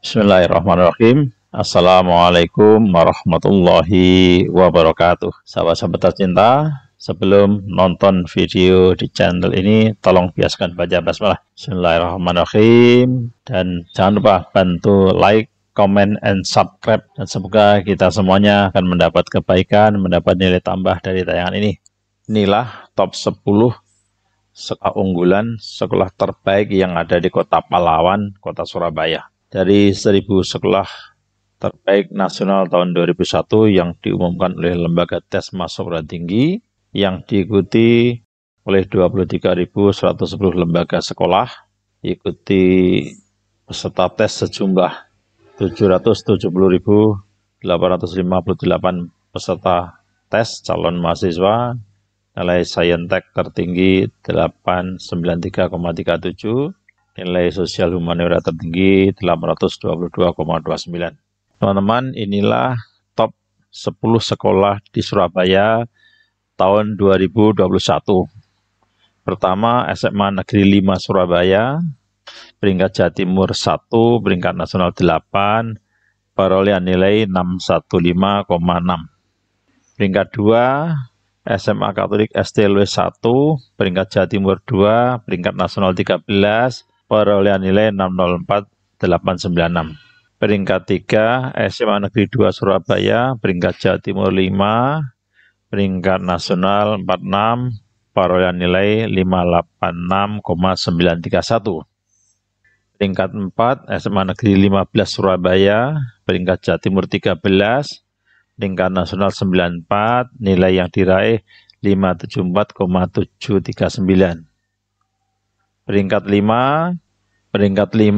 Bismillahirrahmanirrahim. Assalamualaikum warahmatullahi wabarakatuh. Sahabat-sahabat tercinta, sebelum nonton video di channel ini, tolong biasakan baca basmalah. Bismillahirrahmanirrahim. Dan jangan lupa bantu like, comment, and subscribe. Dan semoga kita semuanya akan mendapat kebaikan, mendapat nilai tambah dari tayangan ini. Inilah top 10 sekolah unggulan, sekolah terbaik yang ada di kota Palawan, kota Surabaya dari 1000 sekolah terbaik nasional tahun 2001 yang diumumkan oleh lembaga tes masuk perguruan tinggi yang diikuti oleh 23.110 lembaga sekolah ikuti peserta tes sejumlah 770.858 peserta tes calon mahasiswa nilai saintek tertinggi 893,37 nilai sosial humaniora tertinggi 822,29. Teman-teman, inilah top 10 sekolah di Surabaya tahun 2021. Pertama, SMA Negeri 5 Surabaya, peringkat Jawa Timur 1, peringkat nasional 8, perolehan nilai 615,6. Peringkat 2, SMA Katolik STLW 1, peringkat Jawa Timur 2, peringkat nasional 13, perolehan nilai 604896 peringkat 3 SMA Negeri 2 Surabaya, peringkat Jawa Timur 5, peringkat nasional 46, perolehan nilai 586,931. Peringkat 4 SMA Negeri 15 Surabaya, peringkat Jawa Timur 13, peringkat nasional 94, nilai yang diraih 574,739 peringkat 5, peringkat 5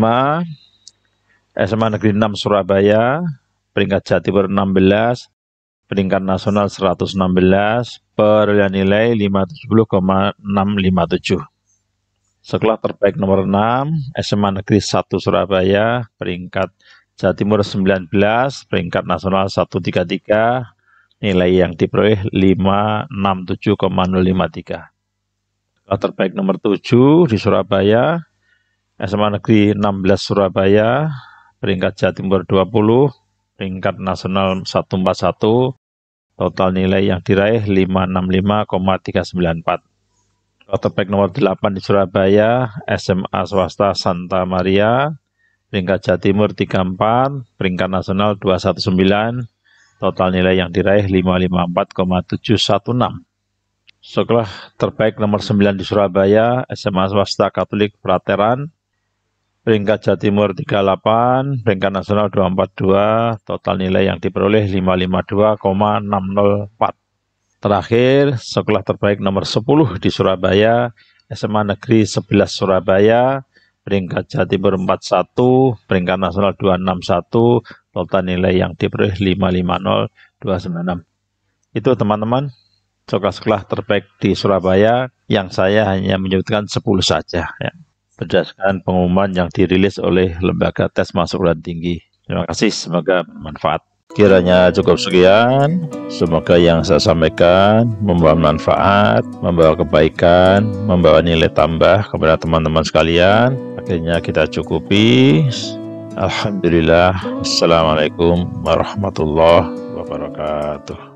SMA Negeri 6 Surabaya, peringkat Jatibur 16, peringkat nasional 116, perolehan nilai 570,657. Sekolah terbaik nomor 6, SMA Negeri 1 Surabaya, peringkat Jatimur 19, peringkat nasional 133, nilai yang diperoleh 567,053 terbaik nomor 7 di Surabaya, SMA Negeri 16 Surabaya, peringkat Jawa Timur 20, peringkat nasional 141, total nilai yang diraih 565,394. Quarterback nomor 8 di Surabaya, SMA swasta Santa Maria, peringkat Jawa Timur 34, peringkat nasional 219, total nilai yang diraih 554,716. Sekolah terbaik nomor 9 di Surabaya, SMA Swasta Katolik Prateran, peringkat Jawa Timur 38, peringkat nasional 242, total nilai yang diperoleh 552,604. Terakhir, sekolah terbaik nomor 10 di Surabaya, SMA Negeri 11 Surabaya, peringkat Jawa Timur 41, peringkat nasional 261, total nilai yang diperoleh 550296. Itu teman-teman sekolah-sekolah terbaik di Surabaya yang saya hanya menyebutkan 10 saja ya. Berdasarkan pengumuman yang dirilis oleh Lembaga Tes Masuk Perguruan Tinggi. Terima kasih, semoga bermanfaat. Kiranya cukup sekian. Semoga yang saya sampaikan membawa manfaat, membawa kebaikan, membawa nilai tambah kepada teman-teman sekalian. Akhirnya kita cukupi. Alhamdulillah. Assalamualaikum warahmatullahi wabarakatuh.